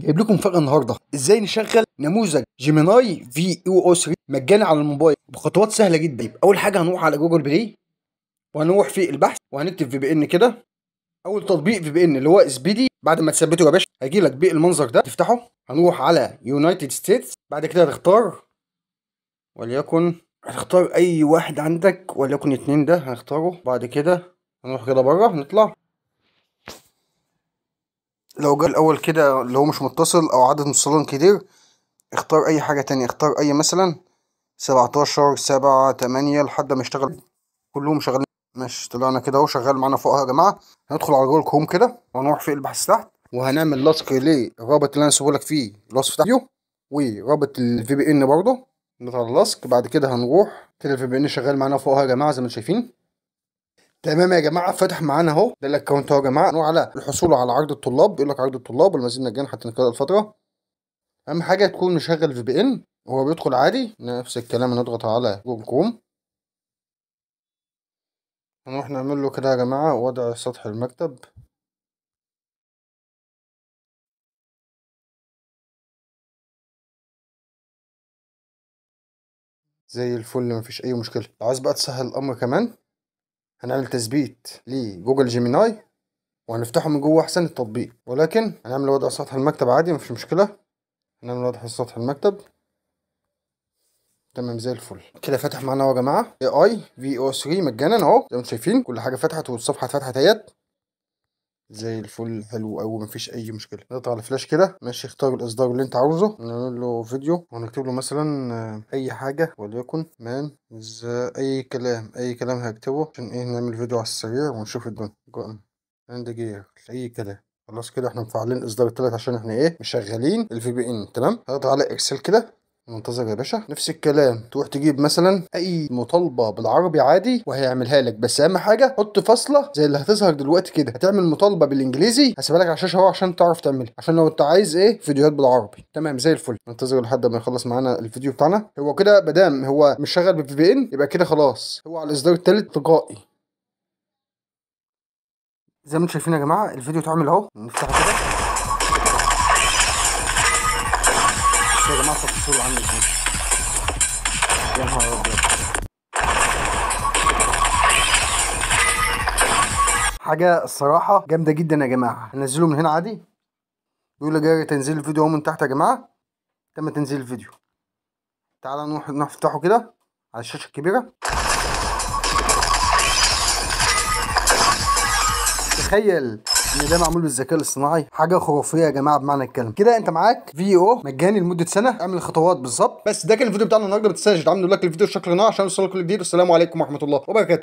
جايب لكم فرق النهارده ازاي نشغل نموذج جيميناي في او او 3 مجانا على الموبايل بخطوات سهله جدا طيب، اول حاجه هنروح على جوجل بلاي وهنروح في البحث وهنكتب في بي ان كده اول تطبيق في بي ان اللي هو سبيدي بعد ما تثبته يا باشا هيجي لك بالمنظر ده تفتحه هنروح على يونايتد ستيتس بعد كده هتختار وليكن هتختار اي واحد عندك وليكن اتنين ده هنختاره بعد كده هنروح كده بره نطلع لو جه الأول كده اللي هو مش متصل أو عدد متصلين كتير اختار أي حاجة تانية اختار أي مثلا سبعتاشر سبعة تمانية لحد ما يشتغل كلهم شغالين ماشي طلعنا كده اهو شغال معانا فوقها يا جماعة هندخل على جوجل كروم كده وهنروح في البحث تحت وهنعمل لصق للرابط اللي انا لك فيه الوصف تحته ورابط الفي بي ان برضه نضغط اللصق بعد كده هنروح كده الفي بي ان شغال معانا فوقها يا جماعة زي ما انتم شايفين تمام يا جماعه فتح معانا اهو ده الاكونت اهو يا جماعه على الحصول على عرض الطلاب بيقول لك عرض الطلاب والمزيد من حتى نتكلم الفتره اهم حاجه تكون مشغل في بي ان هو بيدخل عادي نفس الكلام نضغط على جوجل كوم هنروح نعمل له كده يا جماعه وضع سطح المكتب زي الفل مفيش اي مشكله عايز بقى تسهل الامر كمان هنعمل تثبيت لجوجل جيميناي وهنفتحه من جوه احسن التطبيق ولكن هنعمل وضع سطح المكتب عادي مفيش مشكله هنعمل وضع سطح المكتب تمام زي الفل كده فتح معانا اهو يا جماعه اي اي في او 3 مجانا اهو زي ما انتم شايفين كل حاجه فتحت والصفحه اتفتحت اهيت زي الفل حلو قوي مفيش اي مشكله نقطع على فلاش كده ماشي اختار الاصدار اللي انت عاوزه نعمل له فيديو ونكتب له مثلا آه، اي حاجه وليكن مان اي كلام اي كلام هكتبه عشان ايه نعمل فيديو على السريع ونشوف الدنيا اند جير اي كلام خلاص كده احنا مفعلين الاصدار التالت عشان احنا ايه مشغلين الفي بي ان تمام هضغط على اكسل كده منتظر يا باشا نفس الكلام تروح تجيب مثلا اي مطالبه بالعربي عادي وهيعملها لك بس اهم حاجه حط فاصله زي اللي هتظهر دلوقتي كده هتعمل مطالبه بالانجليزي هسيبها لك على الشاشه اهو عشان تعرف تعملها عشان لو انت عايز ايه فيديوهات بالعربي تمام زي الفل ننتظر لحد ما يخلص معانا الفيديو بتاعنا هو كده ما دام هو مش شغال بالفي بي ان يبقى كده خلاص هو على الاصدار الثالث تلقائي زي ما انتم شايفين يا جماعه الفيديو اتعمل اهو نفتحه كده يا جماعه فكسور عامل ازاي يا نهار ابيض حاجه الصراحه جامده جدا يا جماعه هنزله من هنا عادي يقول لي جاري تنزيل الفيديو اهو من تحت يا جماعه تم تنزيل الفيديو تعالى نروح نفتحه كده على الشاشه الكبيره تخيل ان ده معمول بالذكاء الاصطناعي حاجه خرافيه يا جماعه بمعنى الكلام كده انت معاك في او مجاني لمده سنه اعمل الخطوات بالظبط بس ده كان الفيديو بتاعنا النهارده ما تنساش دعمنا لايك للفيديو شكرا عشان كل جديد والسلام عليكم ورحمه الله وبركاته